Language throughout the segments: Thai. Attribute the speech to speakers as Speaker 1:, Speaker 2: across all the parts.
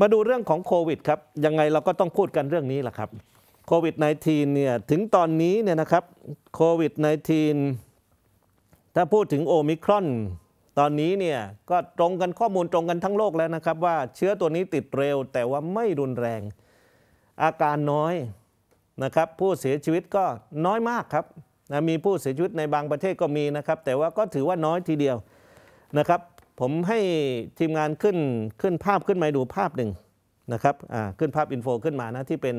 Speaker 1: มาดูเรื่องของโควิดครับ ยังไงเราก็ต้องพูดกันเรื่องนี้แหละครับโควิด -19 เนี่ยถึงตอนนี้เนี่ยนะครับโควิด -19 ถ้าพูดถึงโอมิครอน ตอนนี้เนี่ยก็ตรงกันข้อมูลตรงกันทั้งโลกแล้วนะครับ ว่าเชื้อตัวนี้ติดเร็ว แต่ว่าไม่รุนแรงอาการน้อยนะครับ ผู้เสียชีวิตก็น้อยมากครับนะมีผู้เสียชีวิตในบางประเทศก็มีนะครับ แต่ว่าก็ถือว่าน้อยทีเดียวนะครับผมให้ทีมงานขึ้นขึ้นภาพขึ้นมาดูภาพหนึ่งนะครับขึ้นภาพอินโฟขึ้นมานะที่เป็น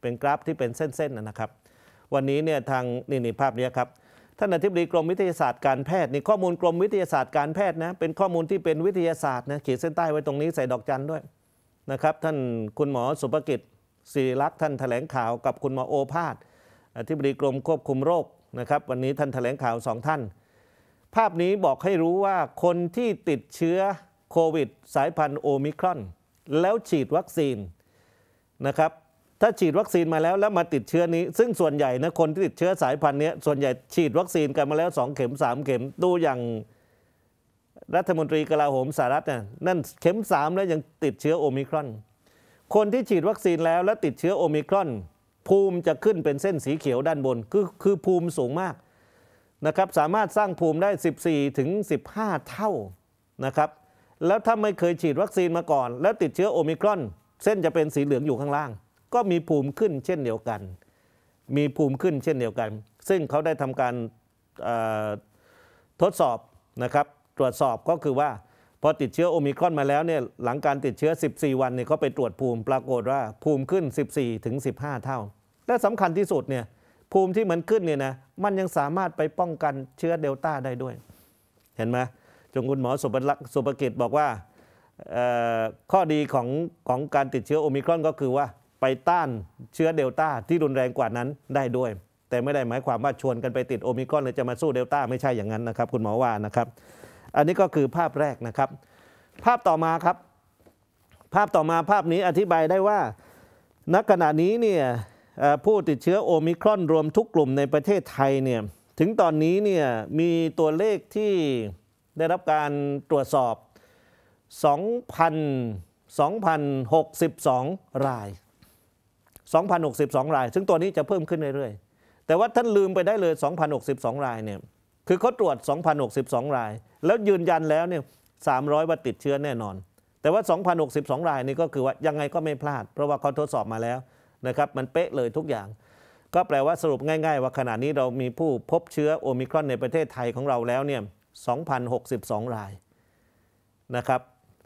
Speaker 1: เป็นกราฟที่เป็นเส้นๆนะครับ วันนี้เนี่ยทางนี่นภาพนี้ครับท่านอธิบดีกรมวิทยาศาสตร์การแพทย์นี่ข้อมูลกรมวิทยาศาสตร์การแพทย์นะเป็นข้อมูลที่เป็นวิทยาศาสตร์นะขีดเส้นใต้ไว้ตรงนี้ใส่ดอกจันด้วยนะครับท่านคุณหมอสุภกิจศิริลักษ์ท่านถแถลงข่าวกับคุณหมอโอภาสอธิบดีกรมควบคุมโรคนะครับวันนี้ท่านถแถลงข่าวสองท่านภาพนี้บอกให้รู้ว่าคนที่ติดเชื้อโควิด สายพันธุ์โอมิครอน แล้วฉีดวัคซีนนะครับถ้าฉีดวัคซีนมาแล้วแล้วมาติดเชื้อนี้ ซึ่งส่วนใหญ่นะคนที่ติดเชื้อสายพันธุ์นี้ส่วนใหญ่ฉีดวัคซีนกันมาแล้ว 2 เข็ม 3 เข็มดูอย่าง รัฐมนตรีกลาโหมสหรัฐเนี่ยนั่นเข็ม 3 แล้วยังติดเชื้อโอมิครอน คนที่ฉีดวัคซีนแล้ว และติดเชื้อโอมิครอน ภูมิจะขึ้นเป็นเส้นสีเขียวด้านบนคือคือภูมิสูงมากนะครับสามารถสร้างภูมิได้ 14 ถึง 15 เท่านะครับแล้วถ้าไม่เคยฉีดวัคซีนมาก่อน แล้วติดเชื้อโอมิครอน เส้นจะเป็นสีเหลืองอยู่ข้างล่าง ก็มีภูมิขึ้นเช่นเดียวกัน มีภูมิขึ้นเช่นเดียวกัน ซึ่งเขาได้ทำการทดสอบนะครับตรวจสอบก็คือว่าพอติดเชื้อโอมิครอนมาแล้วเนี่ยหลังการติดเชื้อ 14 วันเนี่ยเขาไปตรวจภูมิปรากฏว่าภูมิขึ้น 14 ถึง 15 เท่า และสำคัญที่สุดเนี่ยภูมิที่เหมือนขึ้นเนี่ยนะมันยังสามารถไปป้องกันเชื้อเดลต้าได้ด้วย เห็นไหมจงคุณหมอสุภักษ์สุภกิจบอกว่าข้อดีของของการติดเชื้อโอมิครอนก็คือว่าไปต้านเชื้อเดลต้าที่รุนแรงกว่านั้นได้ด้วย แต่ไม่ได้หมายความว่าชวนกันไปติดโอมิครอนเลยจะมาสู้เดลต้าไม่ใช่อย่างนั้นนะครับ คุณหมอว่านะครับ อันนี้ก็คือภาพแรกนะครับ ภาพต่อมาครับ ภาพต่อมาภาพนี้อธิบายได้ว่าณขณะนี้เนี่ยผู้ติดเชื้อโอมิครอนรวมทุกกลุ่มในประเทศไทยเนี่ยถึงตอนนี้เนี่ยมีตัวเลขที่ได้รับการตรวจสอบ2,062 ราย 2,062 ราย ซึ่งตัวนี้จะเพิ่มขึ้นเรื่อยๆ แต่ว่าท่านลืมไปได้เลย 2,062 รายเนี่ยคือเขาตรวจ 2,062 ราย แล้วยืนยันแล้วเนี่ย 300ว่าติดเชื้อแน่นอน แต่ว่า 2,062 รายนี่ก็คือว่ายังไงก็ไม่พลาด เพราะว่าเขาทดสอบมาแล้วนะครับมันเป๊ะเลยทุกอย่างก็แปลว่าสรุปง่าย ๆ ว่าขณะนี้เรามีผู้พบเชื้อโอมิครอนในประเทศไทยของเราแล้วเนี่ย2,062รายนะครับ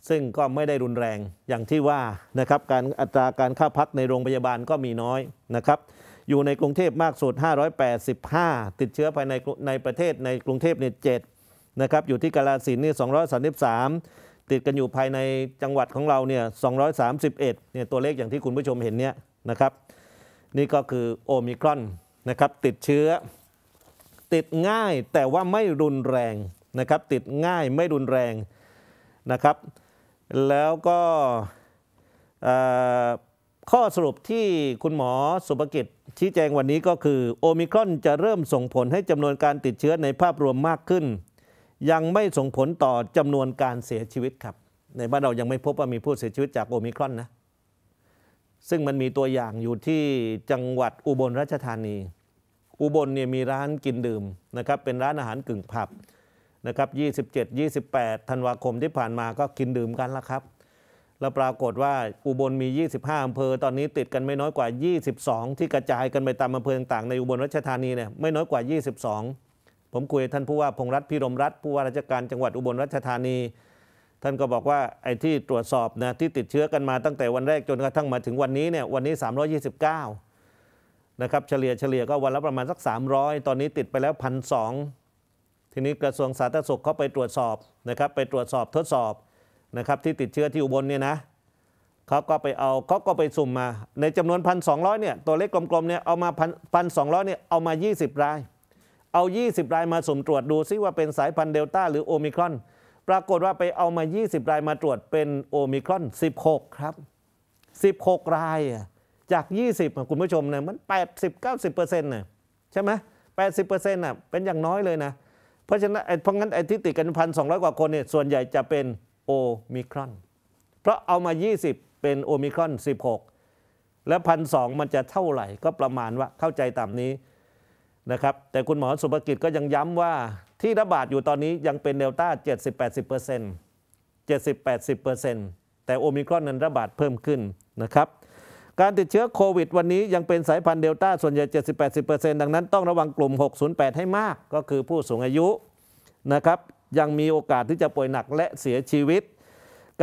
Speaker 1: ซึ่งก็ไม่ได้รุนแรงอย่างที่ว่านะครับการอัตราการเข้าพักในโรงพยาบาลก็มีน้อยนะครับอยู่ในกรุงเทพมากสุด 585 ติดเชื้อภายในในประเทศในกรุงเทพเนี่ย7นะครับอยู่ที่กาลาสินนี่233 ติดกันอยู่ภายในจังหวัดของเราเนี่ย231เนี่ยตัวเลขอย่างที่คุณผู้ชมเห็นเนี่ยนะครับนี่ก็คือโอมิครอนนะครับติดเชื้อ ติดง่ายแต่ว่าไม่รุนแรงนะครับติดง่ายไม่รุนแรงนะครับแล้วก็ข้อสรุปที่คุณหมอสุภกิจชี้แจงวันนี้ก็คือโอมิครอนจะเริ่มส่งผลให้จำนวนการติดเชื้อในภาพรวมมากขึ้น ยังไม่ส่งผลต่อจำนวนการเสียชีวิตครับในบ้านเรายังไม่พบว่ามีผู้เสียชีวิตจากโอมิครอนนะซึ่งมันมีตัวอย่างอยู่ที่จังหวัดอุบลราชธานี อุบลเนี่ยมีร้านกินดื่มนะครับเป็นร้านอาหารกึ่งผับนะครับ 27 28 ธันวาคมที่ผ่านมาก็กินดื่มกันแล้วครับ แล้วปรากฏว่าอุบลมี 25 อำเภอตอนนี้ติดกันไม่น้อยกว่า 22 ที่กระจายกันไปตามอำเภอต่างๆในอุบลราชธานีเนี่ยไม่น้อยกว่า 22 ผมคุยท่านผู้ว่าพงรัฐพิรมรัฐผู้ว่าราชการจังหวัดอุบลราชธานีท่านก็บอกว่าไอ้ที่ตรวจสอบนะที่ติดเชื้อกันมาตั้งแต่วันแรกจนกระทั่งมาถึงวันนี้เนี่ยวันนี้ 329นะครับเฉลี่ยเฉลี่ยก็วันละประมาณสัก 300ตอนนี้ติดไปแล้วพันสทีนี้กระทรวงสาธารณสุขเขาไปตรวจสอบนะครับไปตรวจสอบทดสอบนะครับที่ติดเชื้อที่อุบลเนี่ยนะเขาก็ไปเอาเขาก็ไปสุ่มมาในจำนวนพันสองเนี่ยตัวเลขกลมๆเนี่ยเอามาพันสองเนี่ยเอามา 20 ราย เอา 20 รายมาสุ่มตรวจดูซิว่าเป็นสายพันธุ์เดลต้าหรือโอมิครอนปรากฏว่าไปเอามา 20 รายมาตรวจเป็น โอมิครอน 16 ครับ 16 รายจาก 20 คุณผู้ชมเนี่ยมัน 80-90%นะใช่ไหม 80%น่ะเป็นอย่างน้อยเลยนะ เพราะฉะนั้นเพราะงั้นไอ้ที่ติดกันพันสองกว่าคนเนี่ยส่วนใหญ่จะเป็น โอมิครอน เพราะเอามา 20 เป็นโอมิครอน 16 และพันสมันจะเท่าไหร่ ก็ประมาณว่าเข้าใจตามนี้นะครับ แต่คุณหมอสุภกิจก็ยังย้ำว่าที่ระบาดอยู่ตอนนี้ยังเป็นเดลต้า 70-80% 70-80%แต่โอมิครอนนั้นระบาดเพิ่มขึ้นนะครับ การติดเชื้อโควิดวันนี้ยังเป็นสายพันธุ์เดลต้า ส่วนใหญ่ 70-80%ดังนั้นต้องระวังกลุ่ม 608 ให้มากก็คือผู้สูงอายุนะครับยังมีโอกาสที่จะป่วยหนักและเสียชีวิต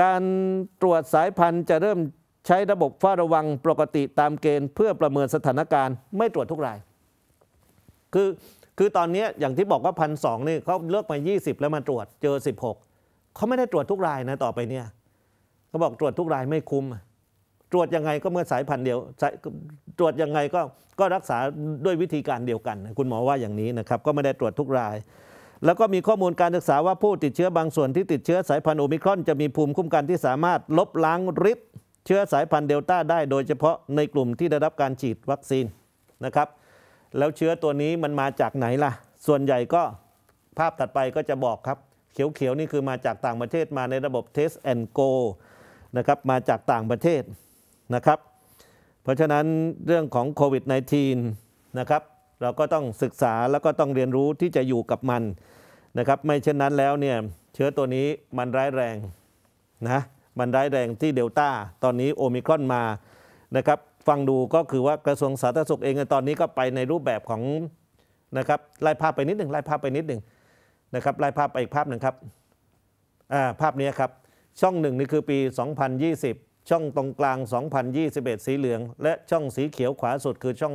Speaker 1: การตรวจสายพันธุ์จะเริ่มใช้ระบบเฝ้าระวังปกติตามเกณฑ์เพื่อประเมินสถานการณ์ไม่ตรวจทุกรายคือคือตอนนี้อย่างที่บอกว่าพันสองนี่เขาเลิกมา20 แล้วมาตรวจเจอ 16เขาไม่ได้ตรวจทุกรายนะต่อไปเนี่ยเขาบอกตรวจทุกรายไม่คุ้มตรวจยังไงก็เมื่อสายพันธุ์เดียว ตรวจยังไงก็ก็รักษาด้วยวิธีการเดียวกัน คุณหมอว่าอย่างนี้นะครับ ก็ไม่ได้ตรวจทุกราย แล้วก็มีข้อมูลการศึกษาว่าผู้ติดเชื้อบางส่วนที่ติดเชื้อสายพันธุ์โอมิครอนจะมีภูมิคุ้มกันที่สามารถลบล้างริ์เชื้อสายพันธุ์เดลต้าได้โดยเฉพาะในกลุ่มที่ได้รับการฉีดวัคซีนนะครับแล้วเชื้อตัวนี้มันมาจากไหนล่ะส่วนใหญ่ก็ภาพถัดไปก็จะบอกครับ เขียวๆนี่คือมาจากต่างประเทศมาในระบบ Test and Go นะครับ มาจากต่างประเทศนะครับเพราะฉะนั้นเรื่องของโควิด -19 นะครับเราก็ต้องศึกษาแล้วก็ต้องเรียนรู้ที่จะอยู่กับมันนะครับ ไม่เช่นนั้นแล้วเนี่ยเชื้อตัวนี้มันร้ายแรงนะมันร้ายแรงที่เดลต้าตอนนี้โอมิครอนมานะครับฟังดูก็คือว่ากระทรวงสาธารณสุขเองตอนนี้ก็ไปในรูปแบบของนะครับไล่ภาพไปนิดหนึ่งไล่ภาพไปนิดหนึ่งนะครับไล่ภาพไปอีกภาพหนึ่งครับาภาพนี้ครับช่องหนึ่งนี่คือปี 2020 ช่องตรงกลาง 2021 สีเหลือง และช่องสีเขียวขวาสุดคือช่อง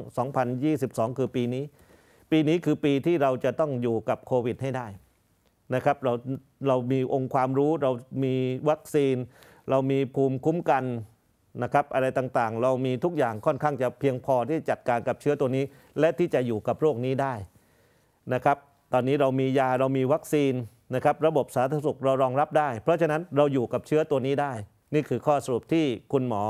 Speaker 1: 2022 คือปีนี้ปีนี้คือปีที่เราจะต้องอยู่กับโควิดให้ได้นะครับเราเรามีองค์ความรู้ เรามีวัคซีน เรามีภูมิคุ้มกันนะครับอะไรต่างๆ เรามีทุกอย่างค่อนข้างจะเพียงพอที่จัดการกับเชื้อตัวนี้และที่จะอยู่กับโรคนี้ได้นะครับตอนนี้เรามียาเรามีวัคซีนนะครับระบบสาธารณสุขเรารองรับได้ เพราะฉะนั้นเราอยู่กับเชื้อตัวนี้ได้ นี่คือข้อสรุปที่คุณหมอ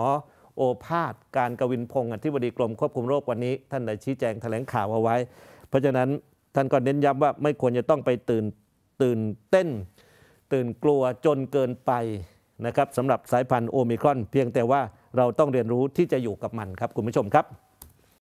Speaker 1: โอภาสการกวินพงศ์อธิบดีกรมควบคุมโรควันนี้ท่านได้ชี้แจงแถลงข่าวเอาไว้ เพราะฉะนั้นท่านก็เน้นย้ำว่าไม่ควรจะต้องไปตื่นตื่นเต้น ตื่นกลัวจนเกินไปนะครับสำหรับสายพันธุ์โอมิครอนเพียงแต่ว่า เราต้องเรียนรู้ที่จะอยู่กับมันครับ คุณผู้ชมครับ